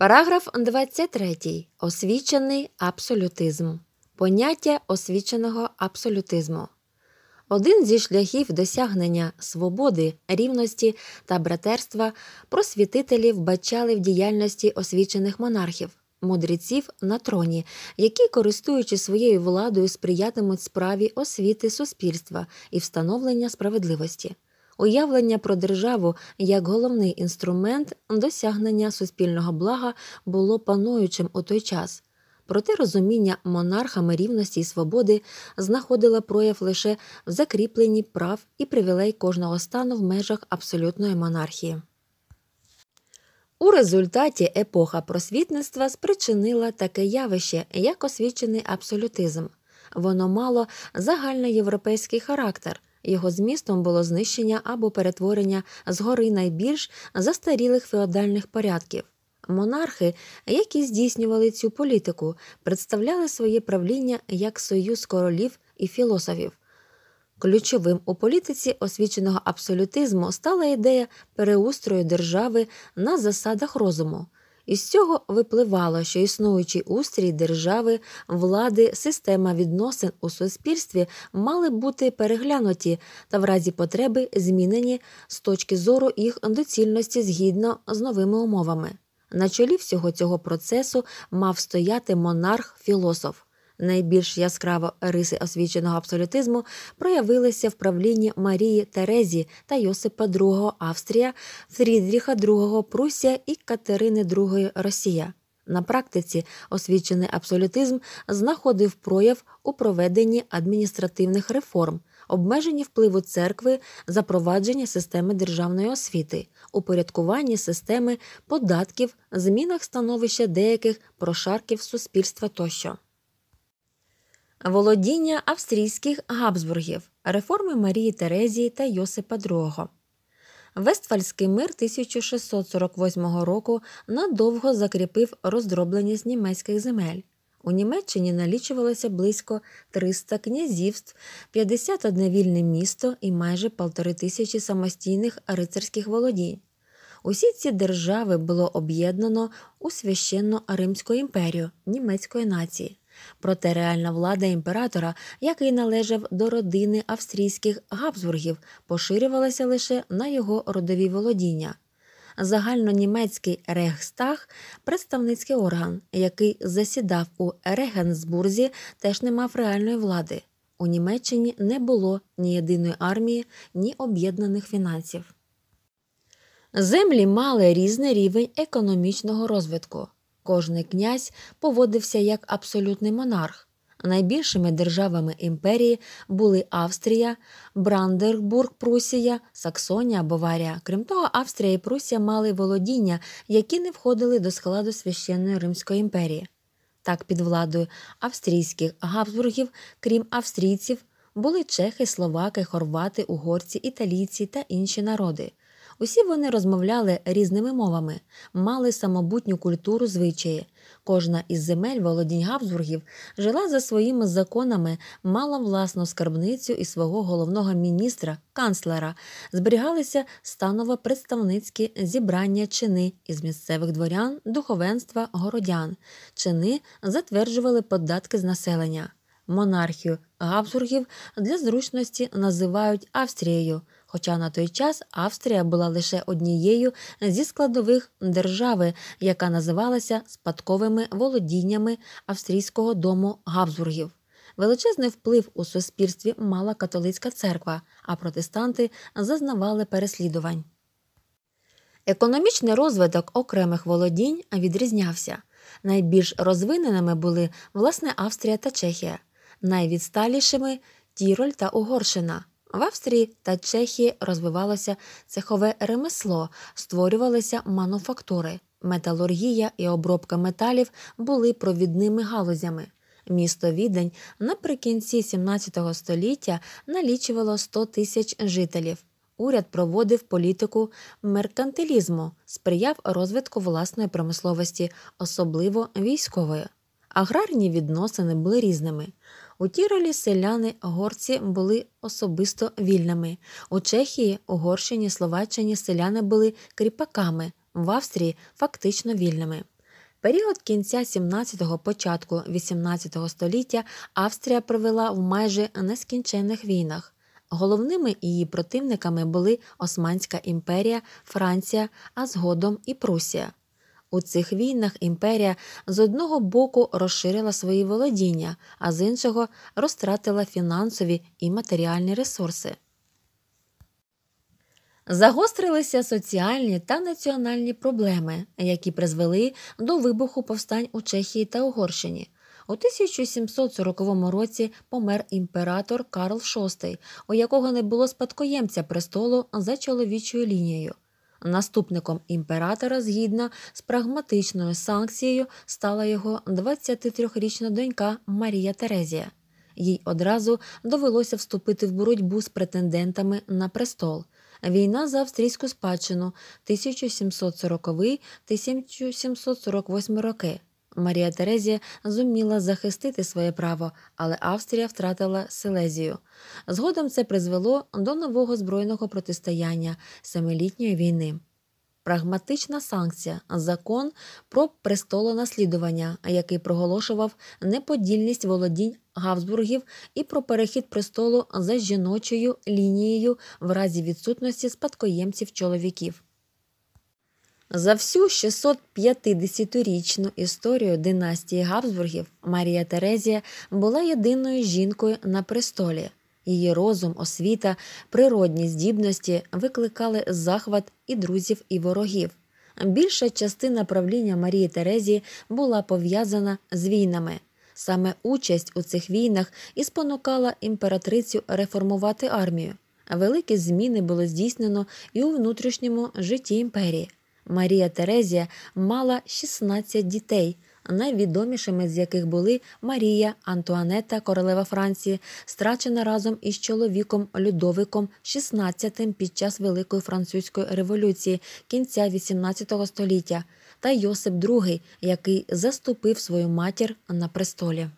Параграф 23. Освічений абсолютизм. Поняття освіченого абсолютизму. Один зі шляхів досягнення свободи, рівності та братерства просвітителі вбачали в діяльності освічених монархів, мудреців на троні, які, користуючи своєю владою, сприятимуть справі освіти суспільства і встановлення справедливості уявлення про державу як головний інструмент досягнення суспільного блага було пануючим у той час. Проте розуміння монархами рівності і свободи знаходило прояв лише в закріпленні прав і привілей кожного стану в межах абсолютної монархії. У результаті епоха просвітництва спричинила таке явище, як освічений абсолютизм. Воно мало загальноєвропейський характер, його змістом було знищення або перетворення згори найбільш застарілих феодальних порядків. Монархи, які здійснювали цю політику, представляли своє правління як союз королів і філософів. Ключовим у політиці освіченого абсолютизму стала ідея переустрою держави на засадах розуму. Із цього випливало, що існуючий устрій держави, влади, система відносин у суспільстві мали бути переглянуті та в разі потреби змінені з точки зору їх доцільності згідно з новими умовами. На чолі всього цього процесу мав стояти монарх філософ. Найбільш яскраво риси освіченого абсолютизму проявилися в правлінні Марії Терезі та Йосипа II Австрія, Фрідріха II Прусія і Катерини II Росія. На практиці освічений абсолютизм знаходив прояв у проведенні адміністративних реформ, обмеженні впливу церкви, запровадження системи державної освіти, упорядкуванні системи податків, змінах становища деяких прошарків суспільства тощо володіння австрійських габсбургів, реформи Марії Терезії та Йосипа II. Вестфальський мир 1648 року надовго закріпив роздробленість німецьких земель. У Німеччині налічувалося близько 300 князівств, 51 вільне місто і майже півтори тисячі самостійних рицарських володінь. Усі ці держави було об'єднано у священно Римську імперію німецької нації. Проте реальна влада імператора, який належав до родини австрійських габсбургів, поширювалася лише на його родові володіння. Загальнонімецький Рейхстаг – представницький орган, який засідав у Регенсбурзі, теж не мав реальної влади. У Німеччині не було ні єдиної армії, ні об'єднаних фінансів. Землі мали різний рівень економічного розвитку. Кожний князь поводився як абсолютний монарх. Найбільшими державами імперії були Австрія, Брандербург, Прусія, Саксонія, Баварія. Крім того, Австрія і Прусія мали володіння, які не входили до складу священної Римської імперії. Так, під владою австрійських габсбургів, крім австрійців, були чехи, словаки, хорвати, угорці, італійці та інші народи. Усі вони розмовляли різними мовами, мали самобутню культуру звичаї. Кожна із земель володінь Габсбургів жила за своїми законами, мала власну скарбницю і свого головного міністра, канцлера, зберігалися станово представницькі зібрання чини із місцевих дворян, духовенства, городян. Чини затверджували податки з населення. Монархію Габсбургів для зручності називають Австрією. Хоча на той час Австрія була лише однією зі складових держави, яка називалася спадковими володіннями австрійського дому Габсбургів. Величезний вплив у суспільстві мала католицька церква, а протестанти зазнавали переслідувань. Економічний розвиток окремих володінь відрізнявся. Найбільш розвиненими були власне Австрія та Чехія, найвідсталішими Тіроль та Угорщина. В Австрії та Чехії розвивалося цехове ремесло, створювалися мануфактури, металургія і обробка металів були провідними галузями. Місто Відень наприкінці 17 століття налічувало 100 тисяч жителів. Уряд проводив політику меркантилізму, сприяв розвитку власної промисловості, особливо військової. Аграрні відносини були різними. У Тіролі селяни горці були особисто вільними. У Чехії, Угорщині, Словаччині селяни були кріпаками, в Австрії фактично вільними. Період кінця 17-го, початку 18-го століття Австрія провела в майже нескінченних війнах. Головними її противниками були Османська імперія, Франція, а згодом і Прусія. У цих війнах імперія з одного боку розширила свої володіння, а з іншого розтратила фінансові і матеріальні ресурси. Загострилися соціальні та національні проблеми, які призвели до вибуху повстань у Чехії та Угорщині. У 1740 році помер імператор Карл VI, у якого не було спадкоємця престолу за чоловічою лінією. Наступником імператора, згідно з прагматичною санкцією, стала його 23-річна донька Марія Терезія. Їй одразу довелося вступити в боротьбу з претендентами на престол. Війна за австрійську спадщину 1740 1748 роки. Марія Терезія зуміла захистити своє право, але Австрія втратила Силезію. Згодом це призвело до нового збройного протистояння семилітньої війни. Прагматична санкція, закон про престолонаслідування, який проголошував неподільність володінь Габсбургів і про перехід престолу за жіночою лінією в разі відсутності спадкоємців чоловіків. За всю 650-річну історію династії Габсбургів Марія Терезія була єдиною жінкою на престолі. Її розум, освіта, природні здібності викликали захват і друзів, і ворогів. Більша частина правління Марії Терезії була пов'язана з війнами. Саме участь у цих війнах і спонукала імператрицю реформувати армію. Великі зміни було здійснено і у внутрішньому житті імперії. Марія Терезія мала 16 дітей, найвідомішими з яких були Марія Антуанета, королева Франції, страчена разом із чоловіком Людовиком, XVI під час Великої французької революції кінця XVIII століття, та Йосип II, який заступив свою матір на престолі.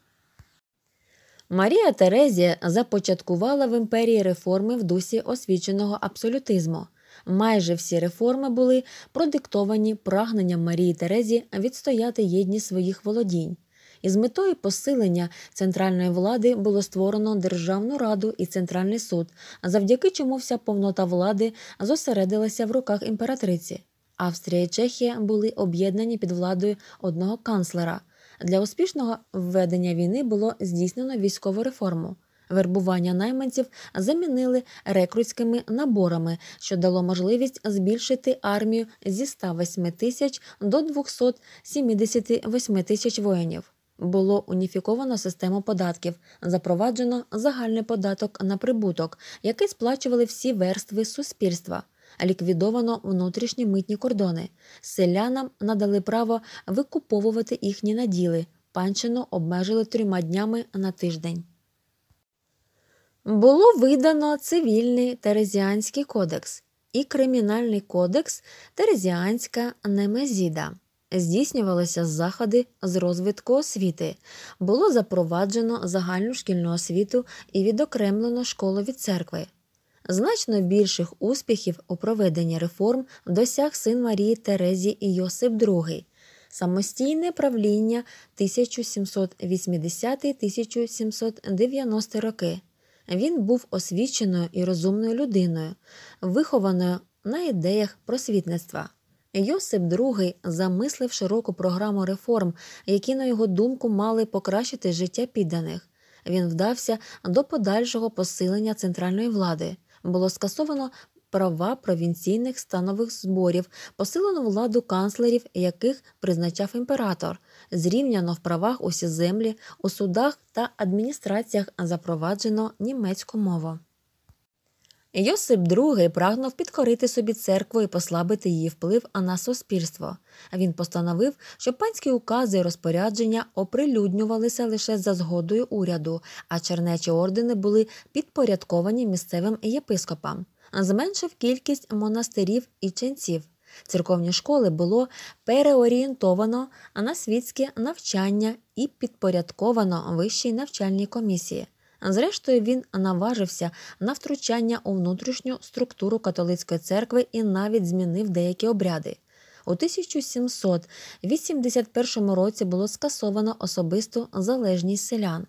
Марія Терезія започаткувала в імперії реформи в дусі освіченого абсолютизму. Майже всі реформи були продиктовані прагненням Марії Терезі відстояти єдність своїх володінь. Із метою посилення центральної влади було створено Державну раду і центральний суд, завдяки чому вся повнота влади зосередилася в руках імператриці. Австрія і Чехія були об'єднані під владою одного канцлера. Для успішного введення війни було здійснено військову реформу вербування найманців замінили рекрутськими наборами, що дало можливість збільшити армію зі 108 тисяч до 278 тисяч воїнів. Було уніфіковано систему податків, запроваджено загальний податок на прибуток, який сплачували всі верстви суспільства. Ліквідовано внутрішні митні кордони. Селянам надали право викуповувати їхні наділи. Панщину обмежили трьома днями на тиждень було видано цивільний Терезіанський кодекс і Кримінальний кодекс Терезіанська Немезіда. Здійснювалися заходи з розвитку освіти, було запроваджено загальну шкільну освіту і відокремлено школу від церкви. Значно більших успіхів у проведенні реформ досяг син Марії Терезі і Йосип II. Самостійне правління 1780-1790 роки. Він був освіченою і розумною людиною, вихованою на ідеях просвітництва. Йосип II замислив широку програму реформ, які, на його думку, мали покращити життя підданих. Він вдався до подальшого посилення центральної влади. Було скасовано права провінційних станових зборів, посилену владу канцлерів, яких призначав імператор, зрівняно в правах усі землі, у судах та адміністраціях запроваджено німецьку мову. Йосип II прагнув підкорити собі церкву і послабити її вплив на суспільство. Він постановив, що панські укази і розпорядження оприлюднювалися лише за згодою уряду, а чернечі ордени були підпорядковані місцевим єпископам зменшив кількість монастирів і ченців. Церковні школи було переорієнтовано на світське навчання і підпорядковано вищій навчальній комісії. Зрештою, він наважився на втручання у внутрішню структуру католицької церкви і навіть змінив деякі обряди. У 1781 році було скасовано особисту залежність селян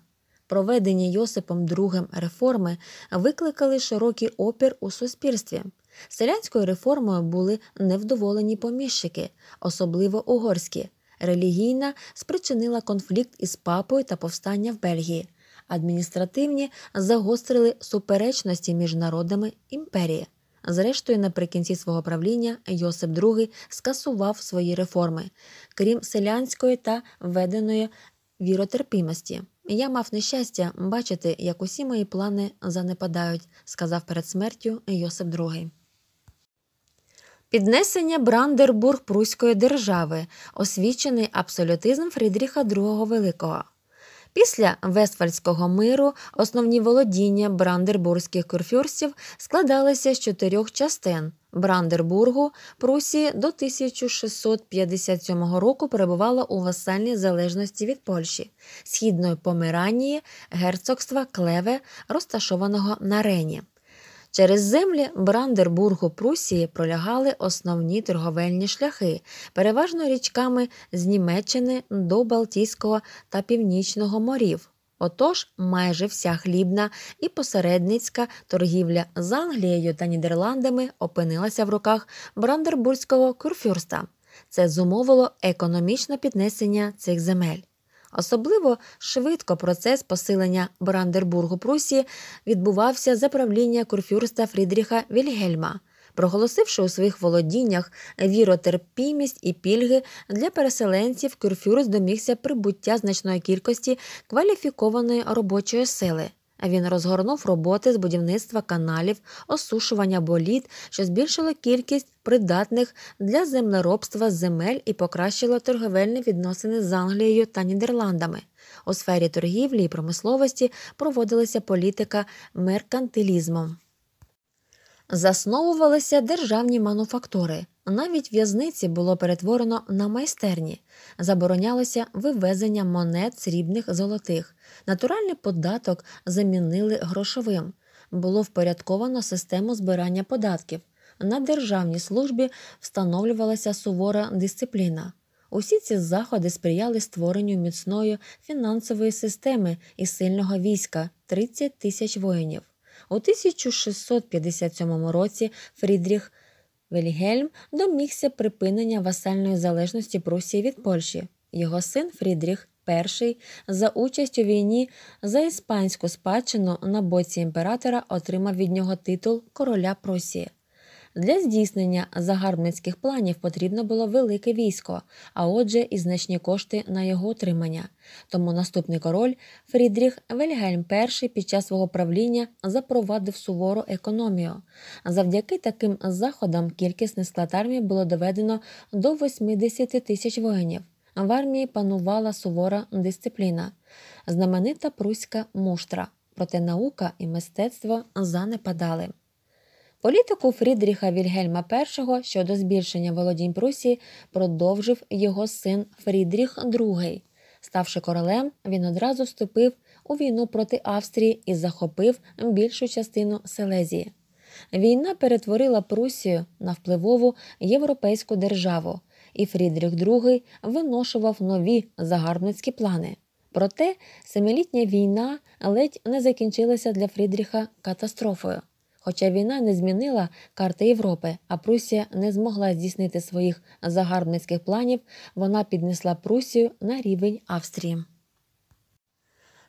проведені Йосипом II реформи викликали широкий опір у суспільстві. Селянською реформою були невдоволені поміщики, особливо угорські. Релігійна спричинила конфлікт із папою та повстання в Бельгії. Адміністративні загострили суперечності між народами імперії. Зрештою, наприкінці свого правління Йосип II скасував свої реформи, крім селянської та введеної віротерпімості. Я мав нещастя бачити, як усі мої плани занепадають, сказав перед смертю Йосип II. Піднесення Брандербург Пруської держави освічений абсолютизм Фрідріха II Великого. Після Вестфальського миру основні володіння брандербурзьких курфюрстів складалися з чотирьох частин. Брандербургу Прусії до 1657 року перебувала у васальній залежності від Польщі, східної помиранії, герцогства Клеве, розташованого на Рені. Через землі Брандербургу Прусії пролягали основні торговельні шляхи, переважно річками з Німеччини до Балтійського та Північного морів. Отож, майже вся хлібна і посередницька торгівля з Англією та Нідерландами опинилася в руках Брандербурзького курфюрста. Це зумовило економічне піднесення цих земель. Особливо швидко процес посилення Брандербургу Прусії відбувався за правління курфюрста Фрідріха Вільгельма. Проголосивши у своїх володіннях віротерпімість і пільги для переселенців, Кюрфюрс домігся прибуття значної кількості кваліфікованої робочої сили. Він розгорнув роботи з будівництва каналів, осушування боліт, що збільшило кількість придатних для землеробства земель і покращило торговельні відносини з Англією та Нідерландами. У сфері торгівлі і промисловості проводилася політика меркантилізмом. Засновувалися державні мануфактори. Навіть в'язниці було перетворено на майстерні, заборонялося вивезення монет срібних золотих, натуральний податок замінили грошовим, було впорядковано систему збирання податків. На державній службі встановлювалася сувора дисципліна. Усі ці заходи сприяли створенню міцної фінансової системи і сильного війська 30 тисяч воїнів. У 1657 році Фрідріх Вільгельм домігся припинення васальної залежності Прусії від Польщі. Його син Фрідріх І за участь у війні за іспанську спадщину на боці імператора отримав від нього титул короля Прусії. Для здійснення загарбницьких планів потрібно було велике військо, а отже, і значні кошти на його отримання. Тому наступний король Фрідріх Вельгельм І під час свого правління запровадив сувору економію. Завдяки таким заходам кількісний склад армії було доведено до 80 тисяч воїнів. В армії панувала сувора дисципліна, знаменита пруська муштра, проте наука і мистецтво занепадали. Політику Фрідріха Вільгельма І щодо збільшення володінь Прусії продовжив його син Фрідріх II. Ставши королем, він одразу вступив у війну проти Австрії і захопив більшу частину Селезії. Війна перетворила Прусію на впливову європейську державу, і Фрідріх II виношував нові загарбницькі плани. Проте семилітня війна ледь не закінчилася для Фрідріха катастрофою. Хоча війна не змінила карти Європи, а Прусія не змогла здійснити своїх загарбницьких планів, вона піднесла Прусію на рівень Австрії.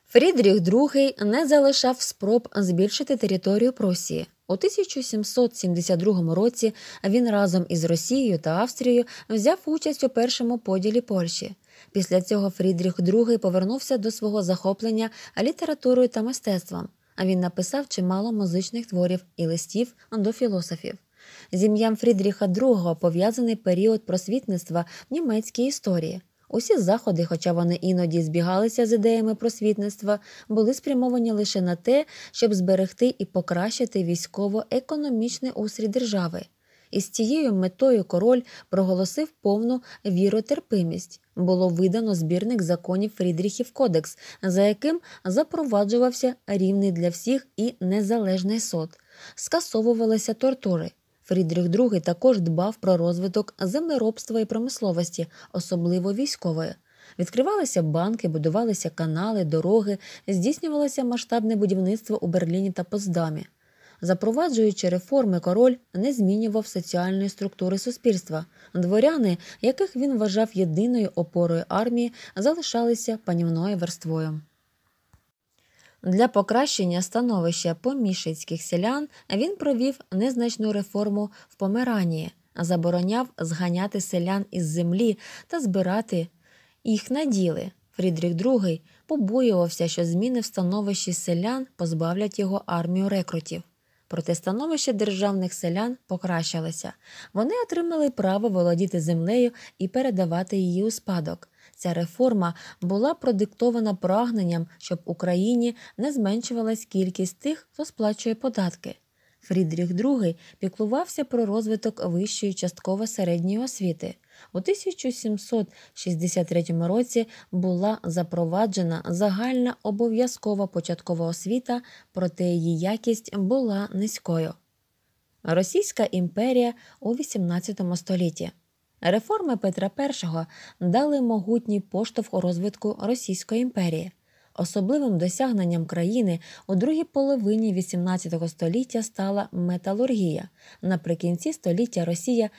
Фрідріх II не залишав спроб збільшити територію Прусії. У 1772 році він разом із Росією та Австрією взяв участь у першому поділі Польщі. Після цього Фрідріх II повернувся до свого захоплення літературою та мистецтвом а він написав чимало музичних творів і листів до філософів. З ім'ям Фрідріха II пов'язаний період просвітництва в німецькій історії. Усі заходи, хоча вони іноді збігалися з ідеями просвітництва, були спрямовані лише на те, щоб зберегти і покращити військово-економічний устрій держави. Із цією метою король проголосив повну віротерпимість. Було видано збірник законів Фрідріхів Кодекс, за яким запроваджувався рівний для всіх і незалежний сод, Скасовувалися тортури. Фрідріх II також дбав про розвиток землеробства і промисловості, особливо військової. Відкривалися банки, будувалися канали, дороги, здійснювалося масштабне будівництво у Берліні та Поздамі. Запроваджуючи реформи, король не змінював соціальної структури суспільства. Дворяни, яких він вважав єдиною опорою армії, залишалися панівною верствою. Для покращення становища помішицьких селян він провів незначну реформу в Померанії, забороняв зганяти селян із землі та збирати їх на діли. Фрідріх II побоювався, що зміни в становищі селян позбавлять його армію рекрутів. Проте становище державних селян покращилося. Вони отримали право володіти землею і передавати її у спадок. Ця реформа була продиктована прагненням, щоб Україні не зменшувалась кількість тих, хто сплачує податки. Фрідріх II піклувався про розвиток вищої частково середньої освіти. У 1763 році була запроваджена загальна обов'язкова початкова освіта, проте її якість була низькою. Російська імперія у 18 столітті. Реформи Петра І дали могутній поштовх у розвитку Російської імперії. Особливим досягненням країни у другій половині 18 століття стала металургія. Наприкінці століття Росія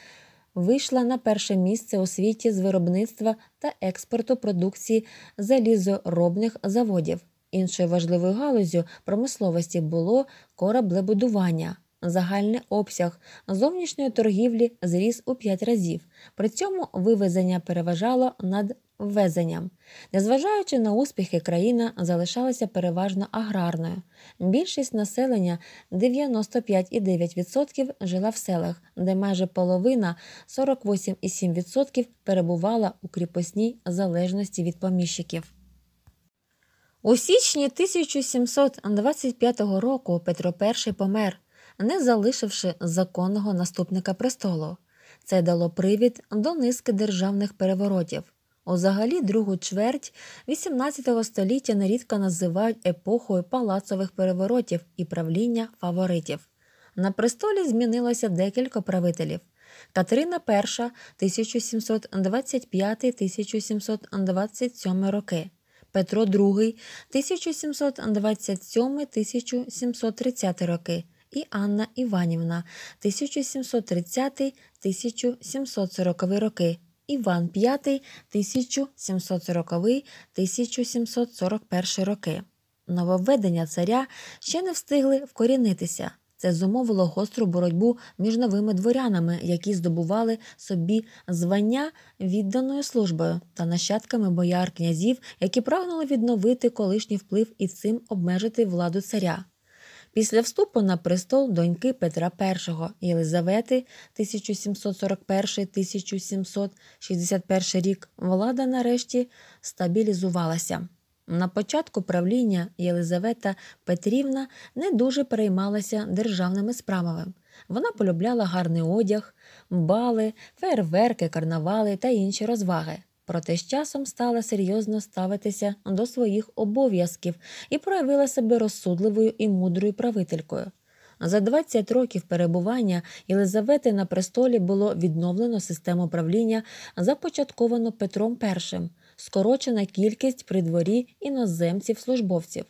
вийшла на перше місце у світі з виробництва та експорту продукції залізоробних заводів. Іншою важливою галузю промисловості було кораблебудування. Загальний обсяг зовнішньої торгівлі зріс у 5 разів, при цьому вивезення переважало над ввезенням. Незважаючи на успіхи, країна залишалася переважно аграрною. Більшість населення 95,9% жила в селах, де майже половина 48,7% перебувала у кріпосній залежності від поміщиків. У січні 1725 року Петро І помер не залишивши законного наступника престолу. Це дало привід до низки державних переворотів. Узагалі, другу чверть XVIII століття нерідко називають епохою палацових переворотів і правління фаворитів. На престолі змінилося декілька правителів. Катерина І 1725-1727 роки, Петро II 1727-1730 роки і Анна Іванівна 1730-1740 роки. Іван V 1740-1741 роки. Нововведення царя ще не встигли вкорінитися. Це зумовило гостру боротьбу між новими дворянами, які здобували собі звання відданою службою та нащадками бояр князів, які прагнули відновити колишній вплив і цим обмежити владу царя. Після вступу на престол доньки Петра І Єлизавети 1741-1761 рік влада нарешті стабілізувалася. На початку правління Єлизавета Петрівна не дуже переймалася державними справами. Вона полюбляла гарний одяг, бали, фейерверки, карнавали та інші розваги. Проте з часом стала серйозно ставитися до своїх обов'язків і проявила себе розсудливою і мудрою правителькою. За 20 років перебування Єлизавети на престолі було відновлено систему правління, започатковано Петром І, скорочена кількість при дворі іноземців-службовців.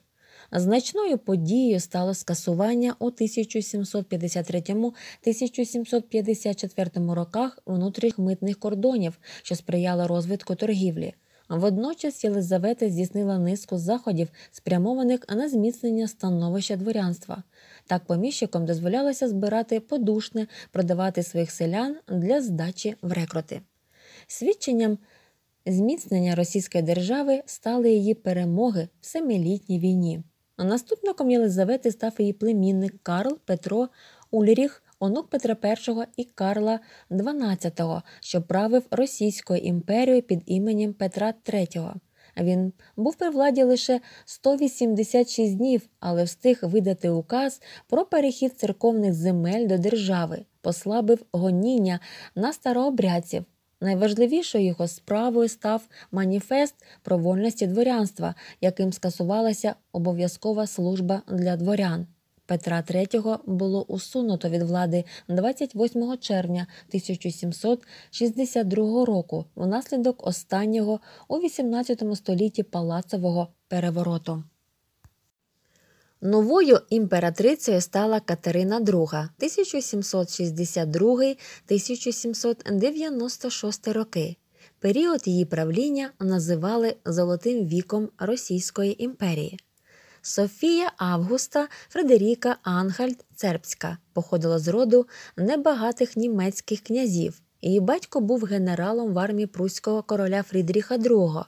Значною подією стало скасування у 1753-1754 роках внутрішніх митних кордонів, що сприяло розвитку торгівлі. Водночас Єлизавета здійснила низку заходів, спрямованих на зміцнення становища дворянства. Так поміщикам дозволялося збирати подушне, продавати своїх селян для здачі в рекроти. Свідченням зміцнення російської держави стали її перемоги в семилітній війні. Наступником Єлизавети став її племінник Карл Петро Ульріх, онук Петра І і Карла XII, що правив Російською імперією під іменем Петра III. Він був при владі лише 186 днів, але встиг видати указ про перехід церковних земель до держави, послабив гоніння на старообрядців. Найважливішою його справою став маніфест про вольності дворянства, яким скасувалася обов'язкова служба для дворян. Петра III було усунуто від влади 28 червня 1762 року внаслідок останнього у 18 столітті палацового перевороту. Новою імператрицею стала Катерина II 1762-1796 роки. Період її правління називали Золотим віком Російської імперії. Софія Августа Фредеріка Ангальд Цербська походила з роду небагатих німецьких князів, Її батько був генералом в армії пруського короля Фрідріха II.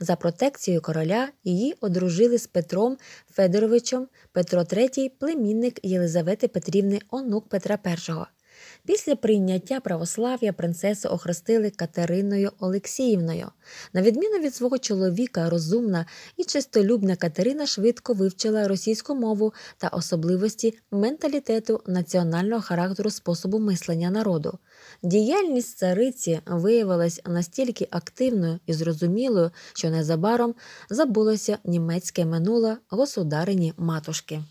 За протекцією короля її одружили з Петром Федоровичем Петро III, племінник Єлизавети Петрівни онук Петра І. Після прийняття православ'я принцесу охрестили Катериною Олексіївною. На відміну від свого чоловіка, розумна і чистолюбна Катерина швидко вивчила російську мову та особливості менталітету національного характеру способу мислення народу. Діяльність цариці виявилась настільки активною і зрозумілою, що незабаром забулося німецьке минуле государині матушки.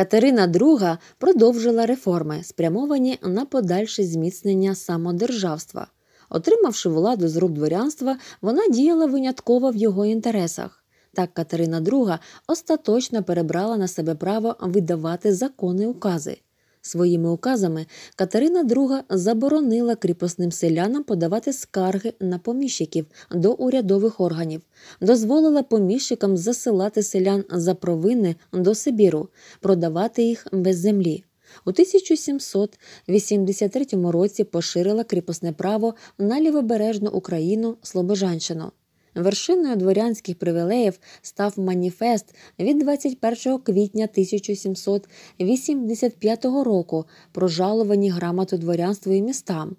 Катерина II продовжила реформи, спрямовані на подальше зміцнення самодержавства. Отримавши владу з рук дворянства, вона діяла винятково в його інтересах. Так Катерина II остаточно перебрала на себе право видавати закони укази. Своїми указами Катерина II заборонила кріпосним селянам подавати скарги на поміщиків до урядових органів, дозволила поміщикам засилати селян за провини до Сибіру, продавати їх без землі. У 1783 році поширила кріпосне право на лівобережну Україну Слобожанщину. Вершиною дворянських привілеїв став маніфест від 21 квітня 1785 року про жаловані грамоту дворянству і містам.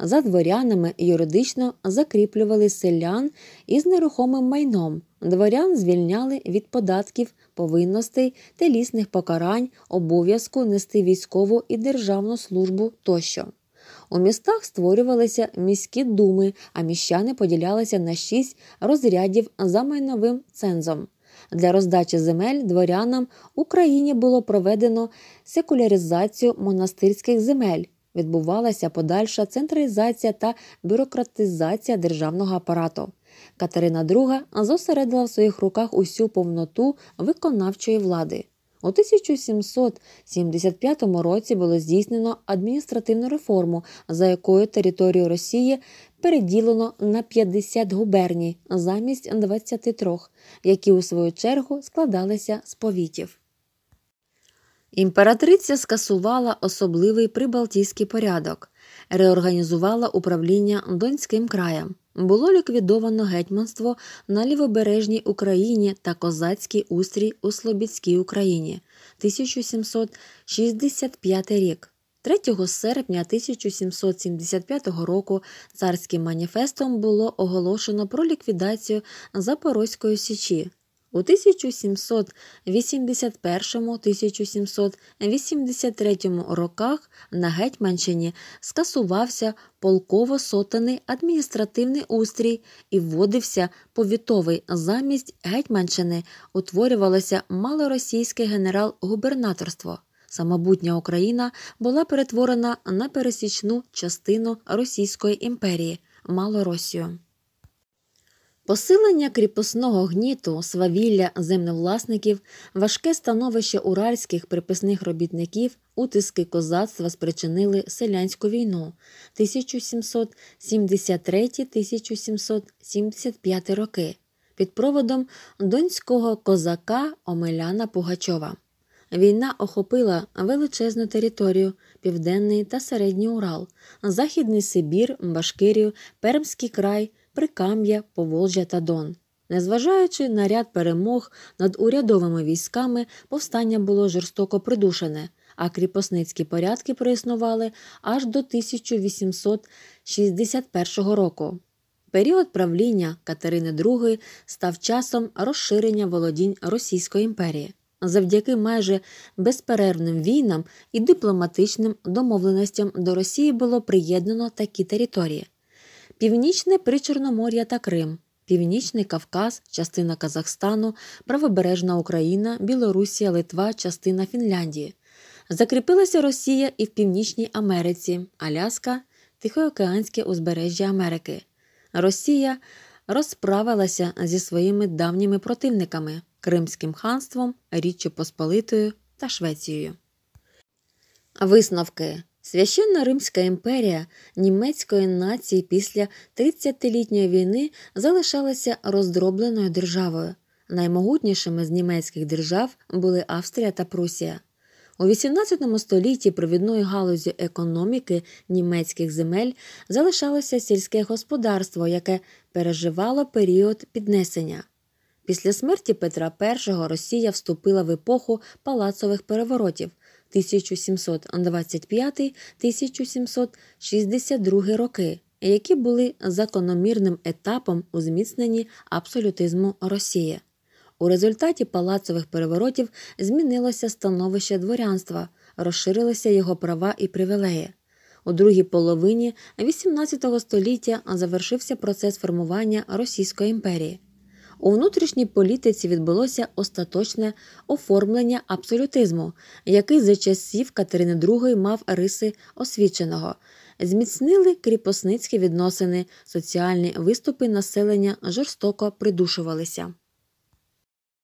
За дворянами юридично закріплювали селян із нерухомим майном. Дворян звільняли від податків, повинностей, телісних покарань, обов'язку нести військову і державну службу тощо. У містах створювалися міські думи, а міщани поділялися на шість розрядів за майновим цензом. Для роздачі земель дворянам Україні було проведено секуляризацію монастирських земель. Відбувалася подальша централізація та бюрократизація державного апарату. Катерина II зосередила в своїх руках усю повноту виконавчої влади. У 1775 році було здійснено адміністративну реформу, за якою територію Росії переділено на 50 губерній замість 23, які у свою чергу складалися з повітів. Імператриця скасувала особливий прибалтійський порядок, реорганізувала управління Донським краєм було ліквідовано гетьманство на лівобережній Україні та козацький устрій у Слобідській Україні 1765 рік. 3 серпня 1775 року царським маніфестом було оголошено про ліквідацію Запорозької січі. У 1781-1783 роках на Гетьманщині скасувався полково сотений адміністративний устрій і вводився повітовий замість Гетьманщини, утворювалося малоросійське генерал-губернаторство. Самобутня Україна була перетворена на пересічну частину Російської імперії Малоросію. Посилення кріпосного гніту, свавілля земновласників, важке становище уральських приписних робітників, утиски козацтва спричинили селянську війну 1773-1775 роки під проводом донського козака Омеляна Пугачова. Війна охопила величезну територію, південний та середній Урал, Західний Сибір, Башкирію, Пермський край. Прикам'я, Поволжя та Дон. Незважаючи на ряд перемог над урядовими військами, повстання було жорстоко придушене, а кріпосницькі порядки проіснували аж до 1861 року. Період правління Катерини II став часом розширення володінь Російської імперії. Завдяки майже безперервним війнам і дипломатичним домовленостям до Росії було приєднано такі території. Північне Причорномор'я та Крим, Північний Кавказ, частина Казахстану, Правобережна Україна, Білорусія, Литва, частина Фінляндії. Закріпилася Росія і в Північній Америці, Аляска, Тихоокеанське узбережжя Америки. Росія розправилася зі своїми давніми противниками Кримським ханством, Річчю Посполитою та Швецією. Висновки Священна Римська імперія німецької нації після 30-літньої війни залишалася роздробленою державою. Наймогутнішими з німецьких держав були Австрія та Прусія. У XVIII столітті провідною галузі економіки німецьких земель залишалося сільське господарство, яке переживало період піднесення. Після смерті Петра І Росія вступила в епоху палацових переворотів. 1725-1762 роки, які були закономірним етапом у зміцненні абсолютизму Росії. У результаті палацових переворотів змінилося становище дворянства, розширилися його права і привілеї. У другій половині XVIII століття завершився процес формування Російської імперії. У внутрішній політиці відбулося остаточне оформлення абсолютизму, який за часів Катерини II мав риси освіченого. Зміцнили кріпосницькі відносини, соціальні виступи населення жорстоко придушувалися.